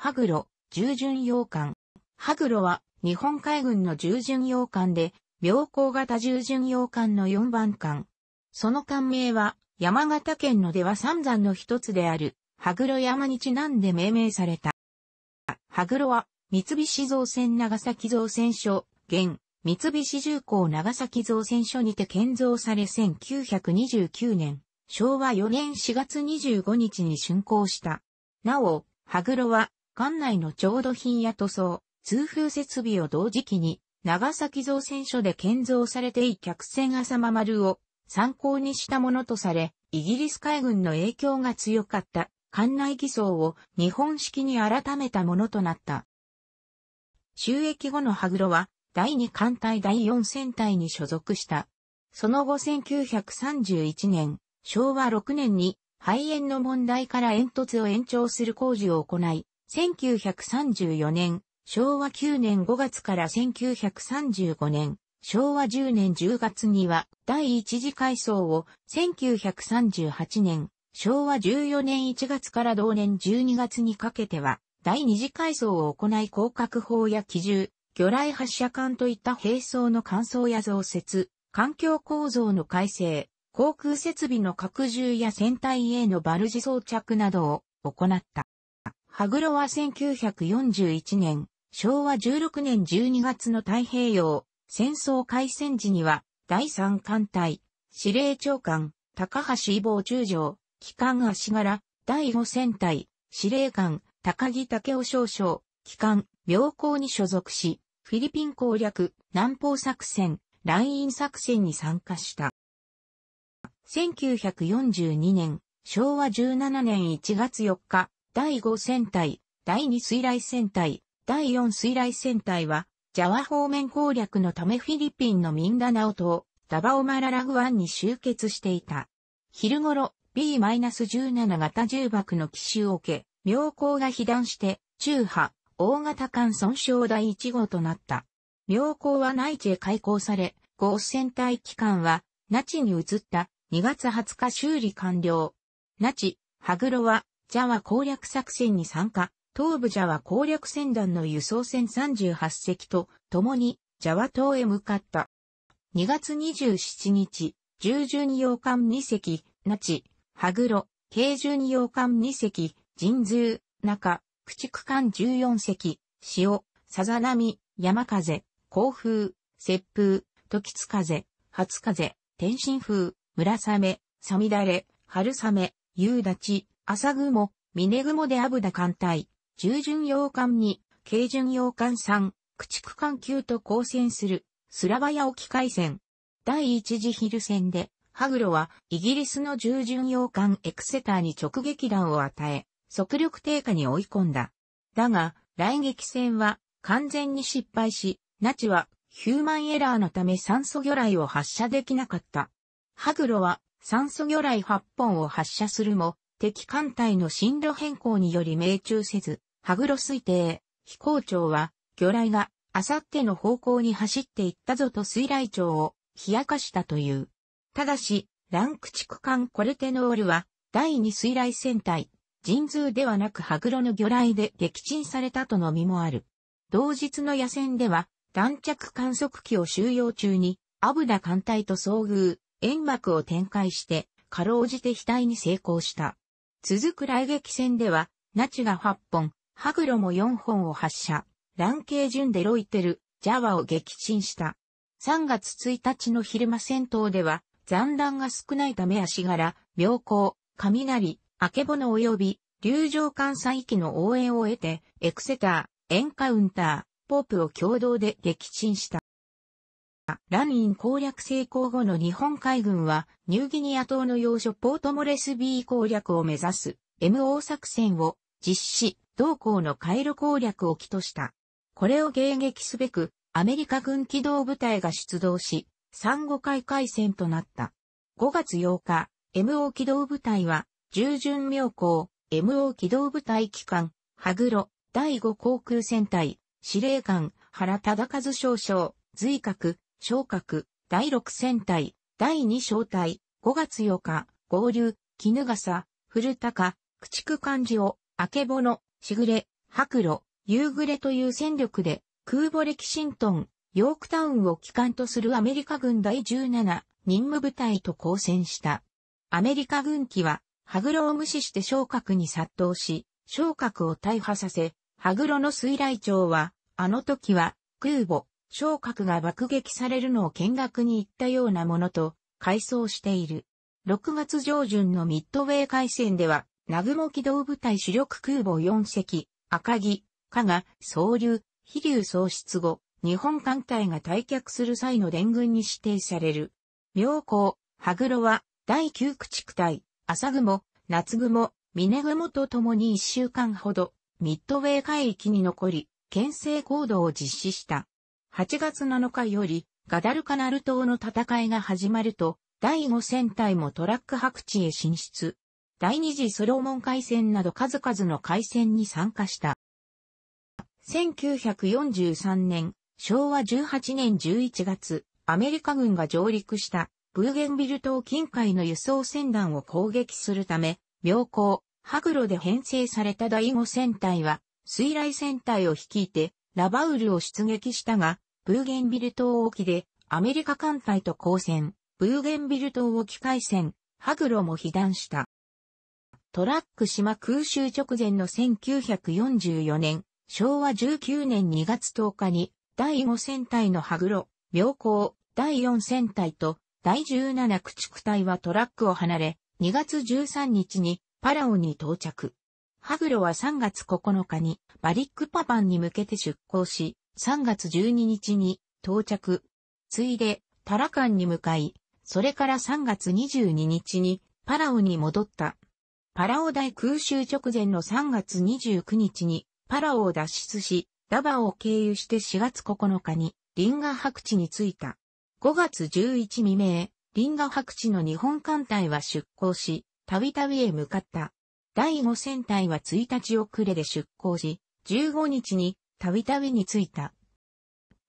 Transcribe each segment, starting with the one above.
ハグロ、従順洋艦。ハグロは日本海軍の従順洋艦で、妙高型従順洋艦の4番艦。その艦名は山形県の出羽三山の一つである、ハグロ山にちなんで命名された。ハグロは三菱造船長崎造船所、現、三菱重工長崎造船所にて建造され1929年、昭和4年4月25日に竣工した。なお、ハグロは館内の調度品や塗装、通風設備を同時期に、長崎造船所で建造されてい客船浅間丸を参考にしたものとされ、イギリス海軍の影響が強かった艦内偽装を日本式に改めたものとなった。収益後の羽黒は第2艦隊第4戦隊に所属した。その後1931年、昭和6年に肺炎の問題から煙突を延長する工事を行い、1934年、昭和9年5月から1935年、昭和10年10月には第一次改装を1938年、昭和14年1月から同年12月にかけては第二次改装を行い広角砲や機銃、魚雷発射管といった兵装の乾燥や増設、環境構造の改正、航空設備の拡充や船体へのバルジ装着などを行った。羽黒は1941年、昭和16年12月の太平洋戦争開戦時には、第三艦隊、司令長官、高橋伊坊中将、機関足柄、第五戦隊、司令官、高木武雄少将、機関、病校に所属し、フィリピン攻略、南方作戦、ライン作戦に参加した。1942年、昭和17年1月4日、第5戦隊、第2水雷戦隊、第4水雷戦隊は、ジャワ方面攻略のためフィリピンのミンダナオ島、ダバオマララグアンに集結していた。昼頃、B-17 型重爆の奇襲を受け、妙高が被弾して、中波、大型艦損傷第1号となった。妙高は内地へ開港され、合戦隊機関は、那智に移った2月20日修理完了。那智、羽黒はジャワ攻略作戦に参加、東部ジャワ攻略船団の輸送船38隻と共にジャワ島へ向かった。2月27日、従順洋艦2隻、那智、羽黒、軽順洋艦2隻、神通、中、駆逐艦14隻、潮、さざ波、山風、甲風、雪風、時津風、初風、天津風、村雨、さみだれ、春雨、夕立ち、朝雲、峰雲でアブダ艦隊、従順洋艦に、軽巡洋艦3、駆逐艦級と交戦する、スラバヤ沖海戦。第一次ヒル戦で、ハグロは、イギリスの従順洋艦エクセターに直撃弾を与え、速力低下に追い込んだ。だが、来撃戦は、完全に失敗し、ナチは、ヒューマンエラーのため酸素魚雷を発射できなかった。ハグロは、酸素魚雷8本を発射するも、敵艦隊の進路変更により命中せず、ハグロ推定、飛行長は、魚雷が、あさっての方向に走っていったぞと水雷長を、冷やかしたという。ただし、ランク地区艦コルテノールは、第二水雷戦隊、神通ではなくハグロの魚雷で撃沈されたとのみもある。同日の野戦では、弾着観測機を収容中に、アブダ艦隊と遭遇、煙幕を展開して、かろうじて額に成功した。続く雷撃戦では、ナチが8本、ハグロも4本を発射、乱慶順でロイテル、ジャワを撃沈した。3月1日の昼間戦闘では、残弾が少ないため足柄、妙高、雷、明けぼの及び、流上艦載機の応援を得て、エクセター、エンカウンター、ポープを共同で撃沈した。、ライン攻略成功後の日本海軍は、ニューギニア島の要所ポートモレスビー攻略を目指す MO 作戦を実施、同港の回路攻略を起とした。これを迎撃すべく、アメリカ軍機動部隊が出動し、三五海海戦となった。5月8日、MO 機動部隊は、従順妙高、MO 機動部隊機関、ハグロ、第5航空戦隊、司令官、原忠和少将、随格、昇格、第六戦隊、第二小隊、5月8日、合流、絹笠、古高、駆逐漢字を、明けぼの、しぐれ、白露、夕暮れという戦力で、空母レキシントン、ヨークタウンを機関とするアメリカ軍第17任務部隊と交戦した。アメリカ軍機は、ハグロを無視して昇格に殺到し、昇格を大破させ、ハグロの水雷長は、あの時は、空母、昇格が爆撃されるのを見学に行ったようなものと、回想している。6月上旬のミッドウェー海戦では、南雲機動部隊主力空母4隻、赤城、加賀、総流、飛竜喪失後、日本艦隊が退却する際の連軍に指定される。妙高、羽黒は、第9駆逐隊、朝雲、夏雲、峰雲と共に1週間ほど、ミッドウェー海域に残り、牽制行動を実施した。8月7日より、ガダルカナル島の戦いが始まると、第5戦隊もトラック白地へ進出。第二次ソロモン海戦など数々の海戦に参加した。1943年、昭和18年11月、アメリカ軍が上陸したブーゲンビル島近海の輸送船団を攻撃するため、妙高、グロで編成された第5戦隊は、水雷戦隊を率いて、ラバウルを出撃したが、ブーゲンビル島沖でアメリカ艦隊と交戦、ブーゲンビル島沖海戦、ハグロも被弾した。トラック島空襲直前の1944年、昭和19年2月10日に、第5戦隊のハグロ、妙高、第4戦隊と、第17駆逐隊はトラックを離れ、2月13日にパラオに到着。ハグロは3月9日にバリックパパンに向けて出港し、3月12日に到着。ついで、タラカンに向かい、それから3月22日にパラオに戻った。パラオ大空襲直前の3月29日にパラオを脱出し、ダバオを経由して4月9日にリンガ白地に着いた。5月11未明、リンガ白地の日本艦隊は出港し、たびたびへ向かった。第5戦隊は1日遅れで出港し、15日にたびたびに着いた。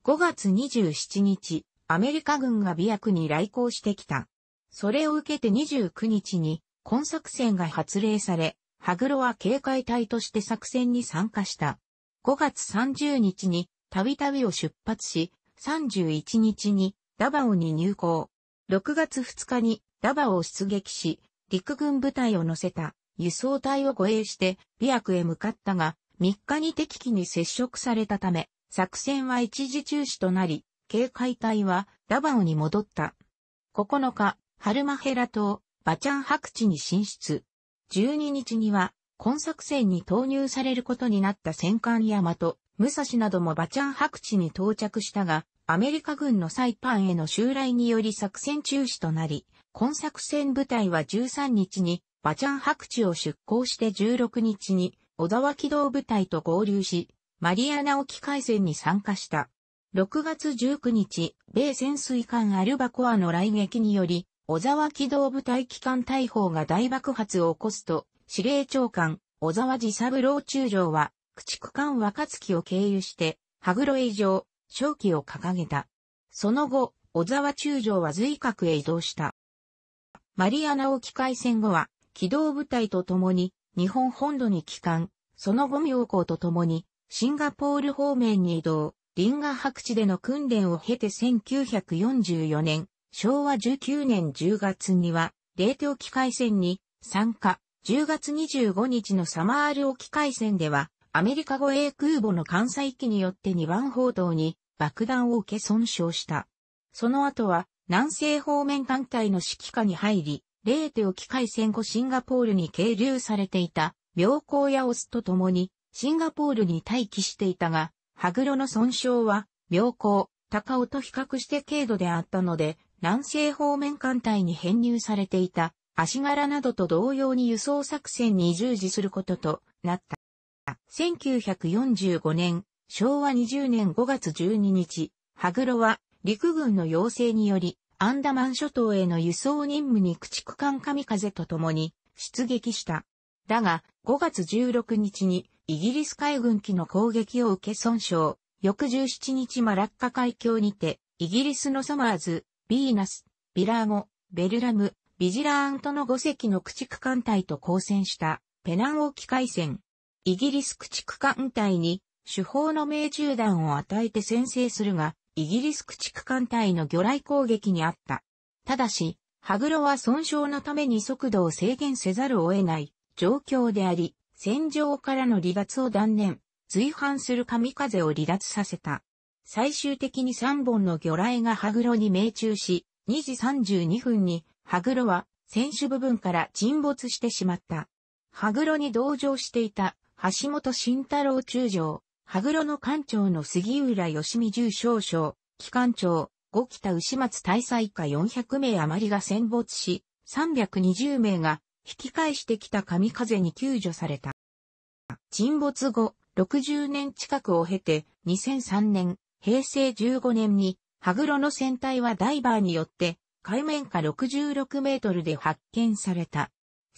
5月27日、アメリカ軍が美薬に来航してきた。それを受けて29日に、今作戦が発令され、ハグロは警戒隊として作戦に参加した。5月30日に、たびたびを出発し、31日に、ダバオに入港。6月2日に、ダバオを出撃し、陸軍部隊を乗せた。輸送隊を護衛して美アクへ向かったが、3日に敵機に接触されたため、作戦は一時中止となり、警戒隊はダバオに戻った。9日、ハルマヘラ島、バチャン白地に進出。12日には、今作戦に投入されることになった戦艦ヤマト、武蔵などもバチャン白地に到着したが、アメリカ軍のサイパンへの襲来により作戦中止となり、今作戦部隊は13日にバチャン白地を出港して16日に小沢機動部隊と合流し、マリアナ沖海戦に参加した。6月19日、米潜水艦アルバコアの来撃により、小沢機動部隊機関大砲が大爆発を起こすと、司令長官、小沢治三郎中将は、駆逐艦若月を経由して、羽黒へ移上、正旗を掲げた。その後、小沢中将は随格へ移動した。マリアナ沖海戦後は、機動部隊と共に日本本土に帰還、その後妙高と共にシンガポール方面に移動、リンガ白地での訓練を経て1944年、昭和19年10月には、冷凍機械戦に参加、10月25日のサマール沖海戦では、アメリカ護衛空母の艦載機によって2番報道に爆弾を受け損傷した。その後は、南西方面艦隊の指揮下に入り、レーテを機械戦後シンガポールに係留されていた、病行やオスと共に、シンガポールに待機していたが、ハグロの損傷は、病行、高尾と比較して軽度であったので、南西方面艦隊に編入されていた、足柄などと同様に輸送作戦に従事することとなった。1945年、昭和20年5月12日、ハグロは陸軍の要請により、アンダマン諸島への輸送任務に駆逐艦神風と共に出撃した。だが、5月16日にイギリス海軍機の攻撃を受け損傷、翌17日マラッカ海峡にて、イギリスのソマーズ、ビーナス、ビラーゴ、ベルラム、ビジラーントの5隻の駆逐艦隊と交戦したペナン沖海戦。イギリス駆逐艦隊に主砲の命中弾を与えて先制するが、イギリス駆逐艦隊の魚雷攻撃にあった。ただし、ハグロは損傷のために速度を制限せざるを得ない状況であり、戦場からの離脱を断念、随伴する神風を離脱させた。最終的に3本の魚雷がハグロに命中し、2時32分にハグロは選手部分から沈没してしまった。ハグロに同乗していた橋本慎太郎中将、羽黒の艦長の杉浦義美重少将、機関長、五北牛松大祭下400名余りが戦没し、320名が引き返してきた神風に救助された。沈没後、60年近くを経て、2003年、平成15年に、羽黒の船体はダイバーによって、海面下66メートルで発見された。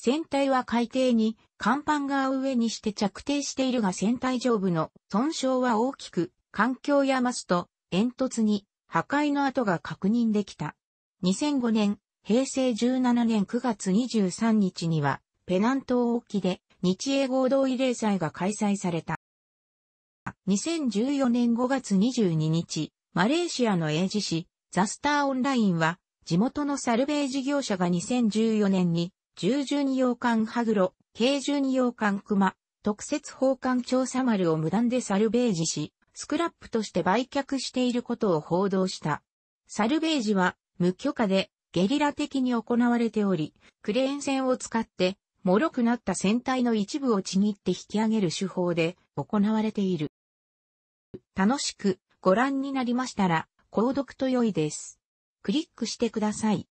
船体は海底に、甲板側上にして着底しているが船体上部の損傷は大きく、環境やマスト、煙突に破壊の跡が確認できた。2005年、平成17年9月23日には、ペナント沖で日英合同慰霊祭が開催された。2014年5月22日、マレーシアの英字誌、ザスターオンラインは、地元のサルベージ業者が2014年に従順洋館ハグロ、軽順洋館熊、特設奉還調査丸を無断でサルベージし、スクラップとして売却していることを報道した。サルベージは無許可でゲリラ的に行われており、クレーン船を使って脆くなった船体の一部をちぎって引き上げる手法で行われている。楽しくご覧になりましたら、購読と良いです。クリックしてください。